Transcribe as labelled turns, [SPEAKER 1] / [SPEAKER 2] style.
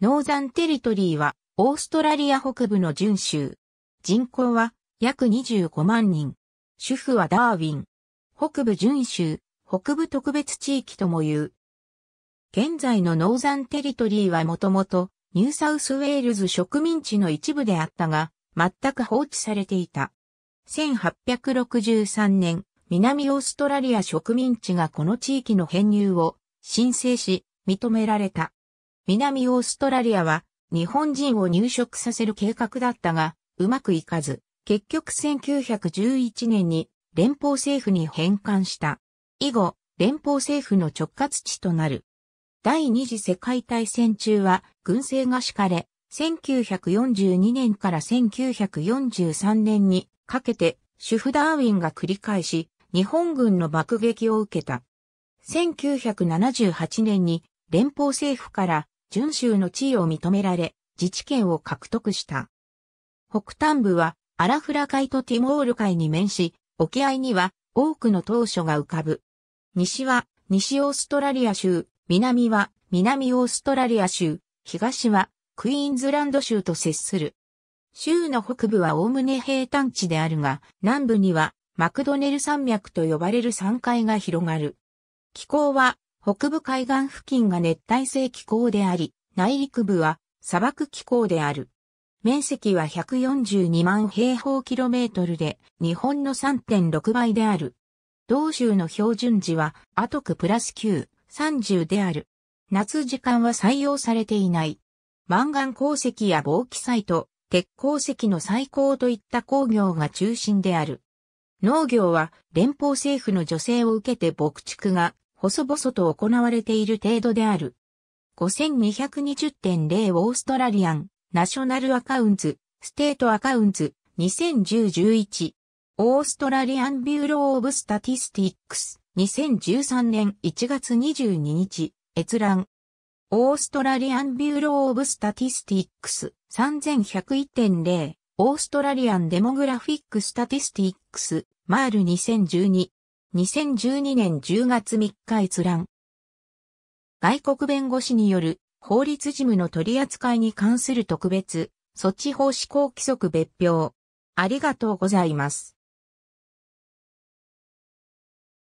[SPEAKER 1] ノーザンテリトリーは、オーストラリア北部の準州。人口は、約25万人。主婦はダーウィン。北部準州、北部特別地域とも言う。現在のノーザンテリトリーはもともと、ニューサウスウェールズ植民地の一部であったが、全く放置されていた。1863年、南オーストラリア植民地がこの地域の編入を申請し、認められた。南オーストラリアは日本人を入植させる計画だったが、うまくいかず、結局1911年に連邦政府に返還した。以後、連邦政府の直轄地となる。第二次世界大戦中は軍政が敷かれ、1942年から1943年にかけて主婦ダーウィンが繰り返し日本軍の爆撃を受けた。1978年に連邦政府から準州の地位を認められ、自治権を獲得した。北端部はアラフラ海とティモール海に面し、沖合には多くの島初が浮かぶ。西は西オーストラリア州、南は南オーストラリア州、東はクイーンズランド州と接する。州の北部はおおむね平坦地であるが、南部にはマクドネル山脈と呼ばれる山海が広がる。気候は北部海岸付近が熱帯性気候であり、内陸部は砂漠気候である。面積は142万平方キロメートルで、日本の3.6倍である。同州の標準時は、アトクプラス9、30である。夏時間は採用されていない。マンガン鉱石や防気サイト、鉄鉱石の採鉱といった工業が中心である。農業は連邦政府の助成を受けて牧畜が細々と行われている程度である。5220.0オーストラリアン、ナショナルアカウンツ、ステートアカウンツ、2010-11。オーストラリアンビューロー・オブ・スタティスティックス、2013年1月22日、閲覧。オーストラリアンビューロー・オブ・スタティスティックス、3101.0、オーストラリアンデモグラフィック・スタティスティックス、マール2012。2012年10月3日閲覧。外国弁護士による法律事務の取り扱いに関する特別措置法施行規則別表。ありがとうございます。